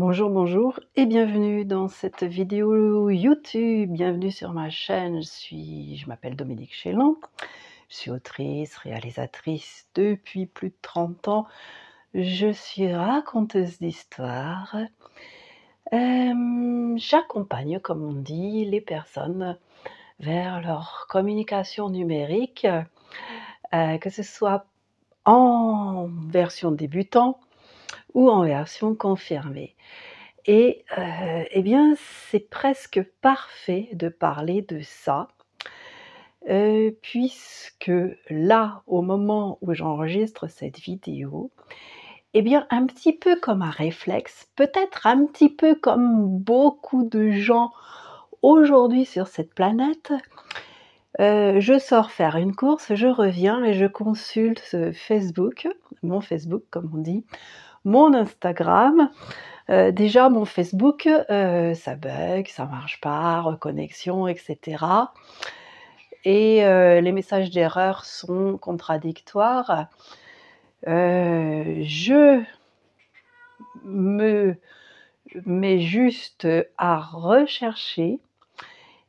Bonjour, bonjour et bienvenue dans cette vidéo YouTube. Bienvenue sur ma chaîne. Je, suis, je m'appelle Dominique Chélan. Je suis autrice, réalisatrice depuis plus de 30 ans. Je suis raconteuse d'histoires. Euh, j'accompagne, comme on dit, les personnes vers leur communication numérique, euh, que ce soit en version débutant, ou en version confirmée. Et euh, eh bien, c'est presque parfait de parler de ça, euh, puisque là, au moment où j'enregistre cette vidéo, eh bien, un petit peu comme un réflexe, peut-être un petit peu comme beaucoup de gens aujourd'hui sur cette planète, euh, je sors faire une course, je reviens et je consulte Facebook, mon Facebook comme on dit, mon Instagram. Euh, déjà, mon Facebook, euh, ça bug, ça marche pas, reconnexion, etc. Et euh, les messages d'erreur sont contradictoires. je me mets juste à rechercher.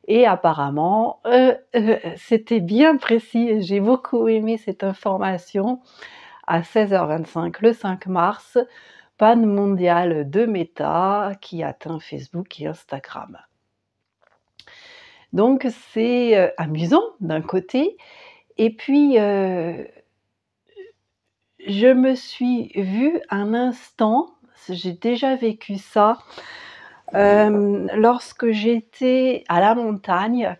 Et apparemment, c'était bien précis. J'ai beaucoup aimé cette information à 16h25 le 5 mars, panne mondiale de Meta qui atteint Facebook et Instagram. Donc c'est euh, amusant d'un côté, et puis euh, je me suis vue un instant, j'ai déjà vécu ça, euh, lorsque j'étais à la montagne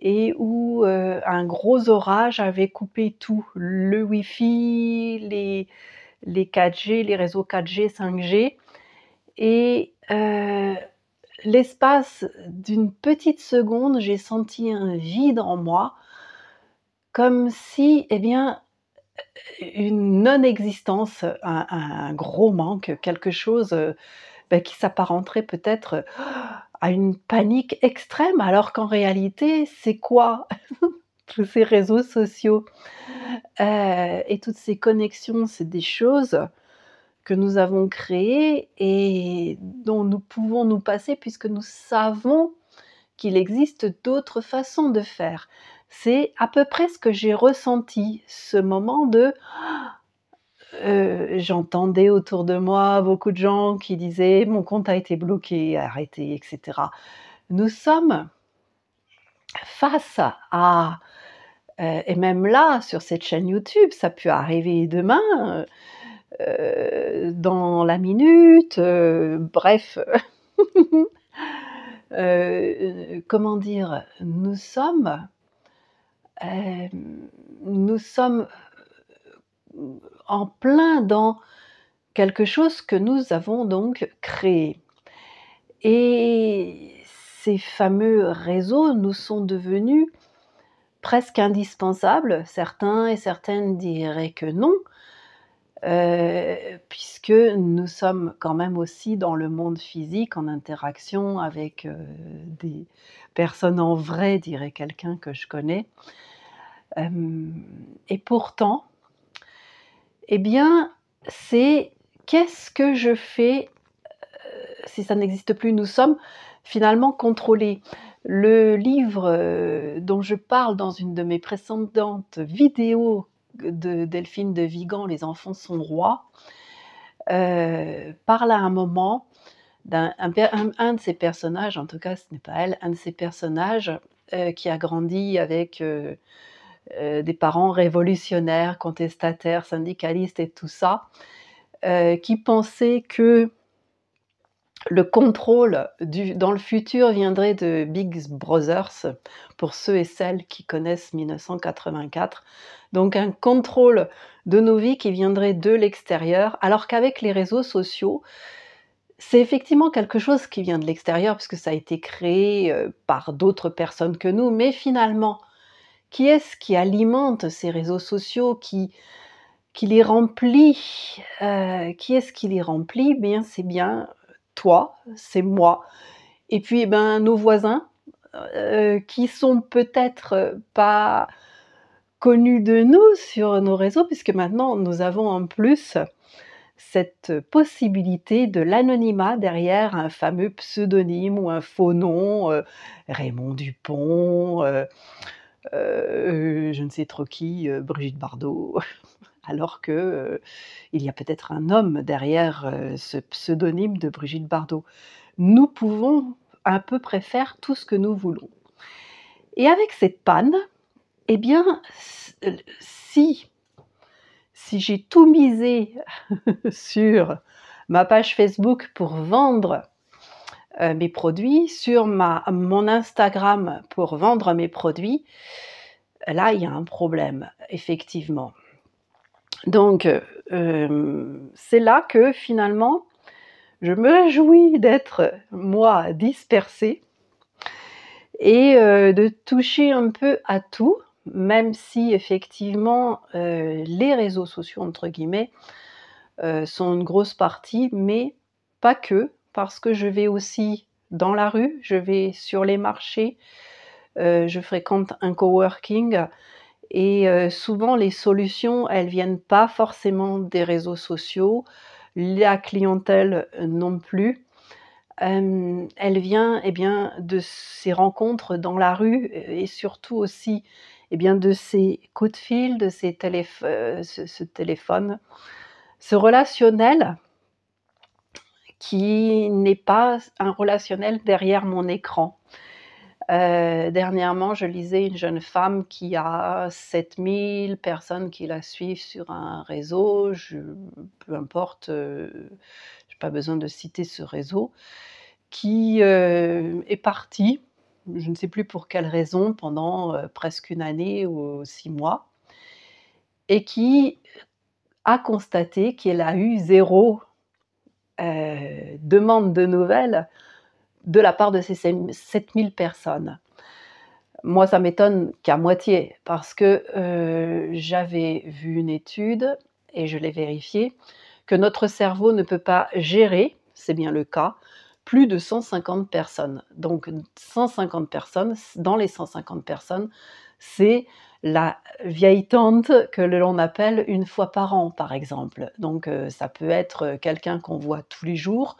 et où euh, un gros orage avait coupé tout, le Wi-Fi, les, les 4G, les réseaux 4G, 5G. Et euh, l'espace d'une petite seconde, j'ai senti un vide en moi, comme si, eh bien, une non-existence, un, gros manque, quelque chose euh, ben, qui s'apparenterait peut-être à une panique extrême, alors qu'en réalité, c'est quoi tous ces réseaux sociaux euh, et toutes ces connexions, c'est des choses que nous avons créées et dont nous pouvons nous passer puisque nous savons qu'il existe d'autres façons de faire. C'est à peu près ce que j'ai ressenti, ce moment de ⁇ euh, j'entendais autour de moi beaucoup de gens qui disaient mon compte a été bloqué, arrêté, etc. Nous sommes face à, euh, et même là, sur cette chaîne YouTube, ça peut arriver demain, euh, dans la minute, bref. comment dire, nous sommes, nous sommes en plein dans quelque chose que nous avons donc créé. Et ces fameux réseaux nous sont devenus presque indispensables. Certains et certaines diraient que non, euh, puisque nous sommes quand même aussi dans le monde physique en interaction avec euh, des personnes en vrai, dirait quelqu'un que je connais. Euh, et pourtant, eh bien, c'est qu'est-ce que je fais euh, si ça n'existe plus, nous sommes finalement contrôlés. Le livre euh, dont je parle dans une de mes précédentes vidéos de Delphine de Vigan, Les enfants sont rois, euh, parle à un moment d'un de ses personnages, en tout cas ce n'est pas elle, un de ses personnages qui a grandi avec euh, des parents révolutionnaires, contestataires, syndicalistes et tout ça, euh, qui pensaient que le contrôle dans le futur viendrait de Big Brothers, pour ceux et celles qui connaissent 1984. Donc un contrôle de nos vies qui viendrait de l'extérieur, alors qu'avec les réseaux sociaux, c'est effectivement quelque chose qui vient de l'extérieur, puisque ça a été créé euh, par d'autres personnes que nous, mais finalement, qui est-ce qui alimente ces réseaux sociaux, qui, qui les remplit euh, Qui est-ce qui les remplit eh Bien, c'est bien euh, toi, c'est moi. Et puis, eh ben, nos voisins, euh, qui sont peut-être euh, pas connus de nous sur nos réseaux, puisque maintenant nous avons en plus cette possibilité de l'anonymat derrière un fameux pseudonyme ou un faux nom, Raymond Dupont, euh, je ne sais trop qui, euh, Brigitte Bardot, alors que euh, il y a peut-être un homme derrière ce pseudonyme de Brigitte Bardot. Nous pouvons un peu près tout ce que nous voulons. Et avec cette panne, eh bien, si, si j'ai tout misé sur ma page Facebook pour vendre euh, mes produits, sur ma, mon Instagram pour vendre mes produits, là, il y a un problème, effectivement. Donc, euh, c'est là que finalement, je me réjouis d'être, moi, dispersée et euh, de toucher un peu à tout, même si effectivement les réseaux sociaux, entre guillemets, sont une grosse partie, mais pas que, parce que je vais aussi dans la rue, je vais sur les marchés, euh, je fréquente un coworking et euh, souvent les solutions, elles viennent pas forcément des réseaux sociaux, la clientèle non plus. Euh, elle vient eh bien, de ces rencontres dans la rue et surtout aussi eh bien, de ces coups de fil, de ces ce, téléphone. Ce relationnel, qui n'est pas un relationnel derrière mon écran. Euh, dernièrement, je lisais une jeune femme qui a 7000 personnes qui la suivent sur un réseau, peu importe, euh, je n'ai pas besoin de citer ce réseau, qui euh, est partie, je ne sais plus pour quelle raison, pendant presque une année ou six mois, et qui a constaté qu'elle a eu zéro euh, demande de nouvelles de la part de ces 7000 personnes. Moi, ça m'étonne qu'à moitié, parce que euh, j'avais vu une étude, et je l'ai vérifiée, que notre cerveau ne peut pas gérer, c'est bien le cas, plus de 150 personnes. Donc 150 personnes, dans les 150 personnes, c'est la vieille tante que l'on appelle une fois par an, par exemple. Donc euh, ça peut être euh, quelqu'un qu'on voit tous les jours,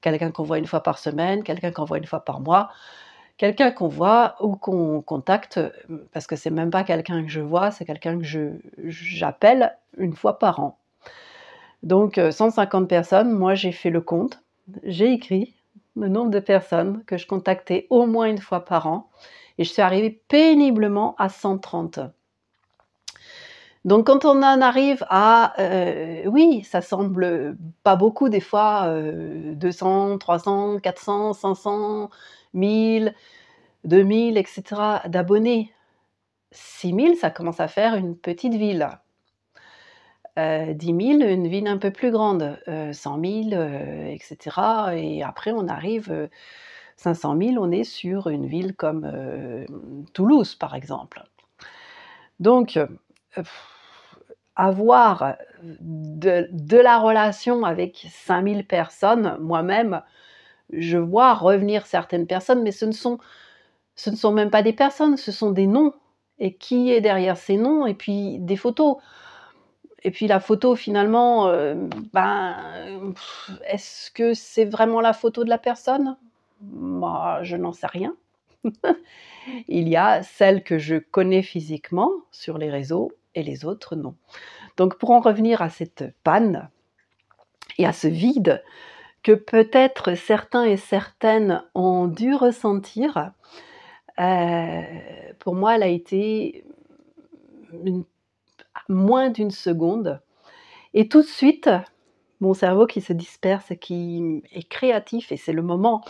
quelqu'un qu'on voit une fois par semaine, quelqu'un qu'on voit une fois par mois, quelqu'un qu'on voit ou qu'on contacte, parce que c'est même pas quelqu'un que je vois, c'est quelqu'un que j'appelle une fois par an. Donc 150 euh, personnes, moi j'ai fait le compte, j'ai écrit le nombre de personnes que je contactais au moins une fois par an et je suis arrivée péniblement à 130. Donc quand on en arrive à, euh, oui, ça semble pas beaucoup des fois, 200, 300, 400, 500, 1000, 2000, etc. d'abonnés. 6000, ça commence à faire une petite ville. 10 euh, 000, une ville un peu plus grande, 100 000, etc. Et après, on arrive 500 euh, 000, on est sur une ville comme euh, Toulouse, par exemple. Donc, avoir de, la relation avec 5 000 personnes, moi-même, je vois revenir certaines personnes, mais ce ne sont, ce ne sont même pas des personnes, ce sont des noms. Et qui est derrière ces noms Et puis des photos et puis la photo, finalement, euh, ben, est-ce que c'est vraiment la photo de la personne Moi, bah, je n'en sais rien. Il y a celle que je connais physiquement sur les réseaux et les autres non. Donc pour en revenir à cette panne et à ce vide que peut-être certains et certaines ont dû ressentir, euh, pour moi, elle a été une moins d'une seconde. Et tout de suite, mon cerveau qui se disperse, et qui est créatif, et c'est le moment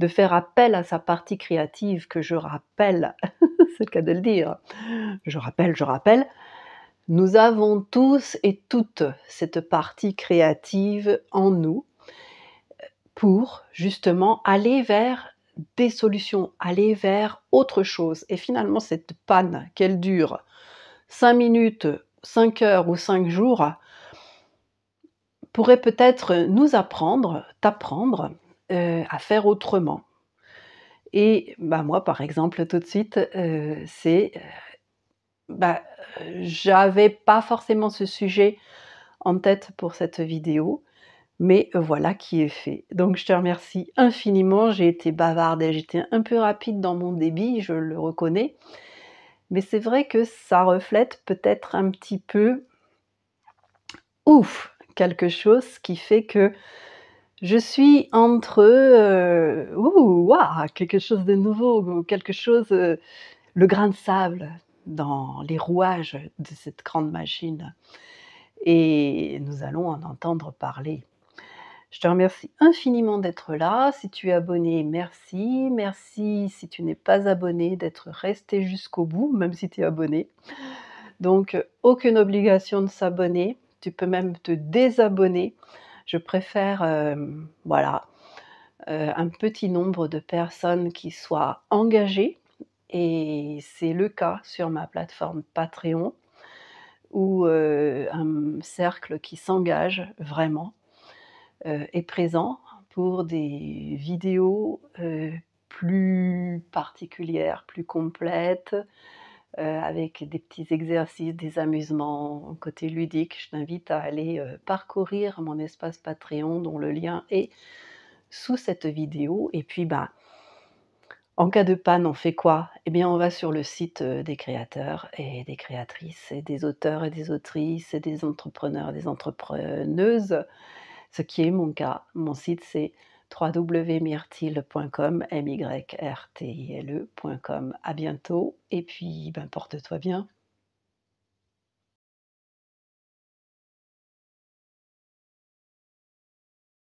de faire appel à sa partie créative que je rappelle, c'est le cas de le dire, je rappelle, je rappelle, nous avons tous et toutes cette partie créative en nous pour justement aller vers des solutions, aller vers autre chose. Et finalement, cette panne, qu'elle dure 5 minutes, 5 heures ou 5 jours pourrait peut-être nous apprendre, t'apprendre euh, à faire autrement. Et bah, moi, par exemple, tout de suite, euh, c'est... Euh, bah, J'avais pas forcément ce sujet en tête pour cette vidéo, mais voilà qui est fait. Donc je te remercie infiniment. J'ai été bavarde et j'étais un peu rapide dans mon débit, je le reconnais. Mais c'est vrai que ça reflète peut-être un petit peu, ouf, quelque chose qui fait que je suis entre, euh, quelque chose de nouveau, quelque chose, euh, le grain de sable dans les rouages de cette grande machine. Et nous allons en entendre parler. Je te remercie infiniment d'être là. Si tu es abonné, merci. Merci si tu n'es pas abonné d'être resté jusqu'au bout, même si tu es abonné. Donc, aucune obligation de s'abonner. Tu peux même te désabonner. Je préfère, euh, voilà, euh, un petit nombre de personnes qui soient engagées. Et c'est le cas sur ma plateforme Patreon, où euh, un cercle qui s'engage vraiment euh, est présent pour des vidéos euh, plus particulières, plus complètes, euh, avec des petits exercices, des amusements, côté ludique. Je t'invite à aller parcourir mon espace Patreon dont le lien est sous cette vidéo. Et puis, bah, en cas de panne, on fait quoi Eh bien, on va sur le site des créateurs et des créatrices, et des auteurs et des autrices, et des entrepreneurs et des entrepreneuses ce qui est mon cas. Mon site, c'est www.myrtille.com, m y r t i l e À bientôt et puis ben, porte-toi bien.